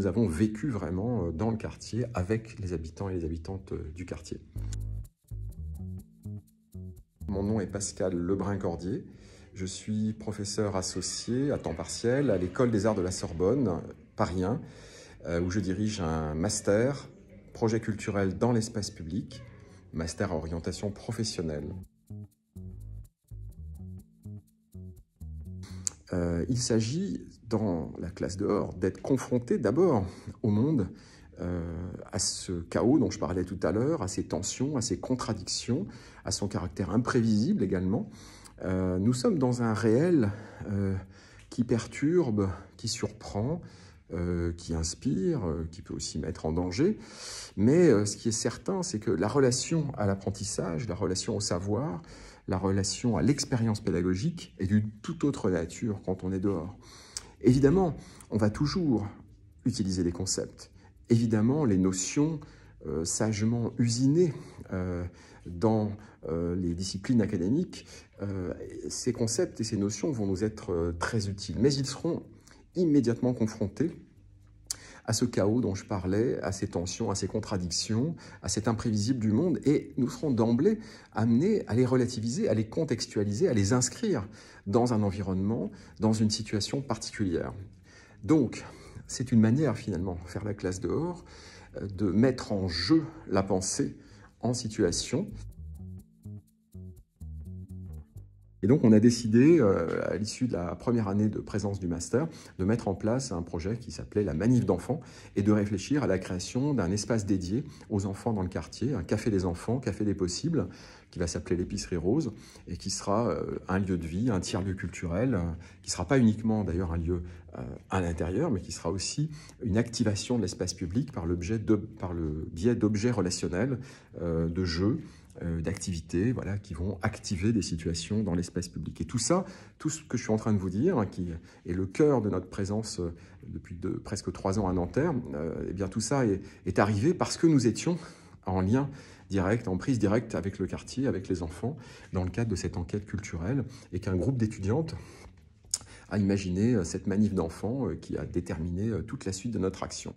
Nous avons vécu vraiment euh, dans le quartier avec les habitants et les habitantes euh, du quartier. Mon nom est Pascal Lebrun-Cordier. Je suis professeur associé à temps partiel à l'École des Arts de la Sorbonne, Paris euh, où je dirige un master projet culturel dans l'espace public, master orientation professionnelle. il s'agit dans la classe dehors, d'être confronté d'abord au monde, euh, à ce chaos dont je parlais tout à l'heure, à ses tensions, à ses contradictions, à son caractère imprévisible également. Euh, nous sommes dans un réel euh, qui perturbe, qui surprend, qui inspire, qui peut aussi mettre en danger. Mais ce qui est certain, c'est que la relation à l'apprentissage, la relation au savoir, la relation à l'expérience pédagogique est d'une toute autre nature quand on est dehors. Évidemment, on va toujours utiliser les concepts. Évidemment, les notions euh, sagement usinées euh, dans euh, les disciplines académiques, ces concepts et ces notions vont nous être très utiles, mais ils seront immédiatement confrontés à ce chaos dont je parlais, à ces tensions, à ces contradictions, à cet imprévisible du monde, et nous serons d'emblée amenés à les relativiser, à les contextualiser, à les inscrire dans un environnement, dans une situation particulière. Donc, c'est une manière finalement, faire la classe dehors, euh, de mettre en jeu la pensée en situation. Et donc, on a décidé, euh, à l'issue de la première année de présence du master, de mettre en place un projet qui s'appelait la manif d'enfants et de réfléchir à la création d'un espace dédié aux enfants dans le quartier, un café des enfants, café des possibles, qui va s'appeler l'épicerie rose et qui sera euh, un lieu de vie, un tiers-lieu culturel, euh, qui sera pas uniquement d'ailleurs un lieu à l'intérieur, mais qui sera aussi une activation de l'espace public par, par le biais d'objets relationnels, de jeux, euh, d'activités voilà, qui vont activer des situations dans l'espace public. Et tout ça, tout ce que je suis en train de vous dire, hein, qui est le cœur de notre présence euh, depuis presque trois ans à Nanterre, euh, eh bien tout ça est, arrivé parce que nous étions en lien direct, en prise directe avec le quartier, avec les enfants, dans le cadre de cette enquête culturelle, et qu'un groupe d'étudiantes a imaginé cette manif d'enfants qui a déterminé toute la suite de notre action.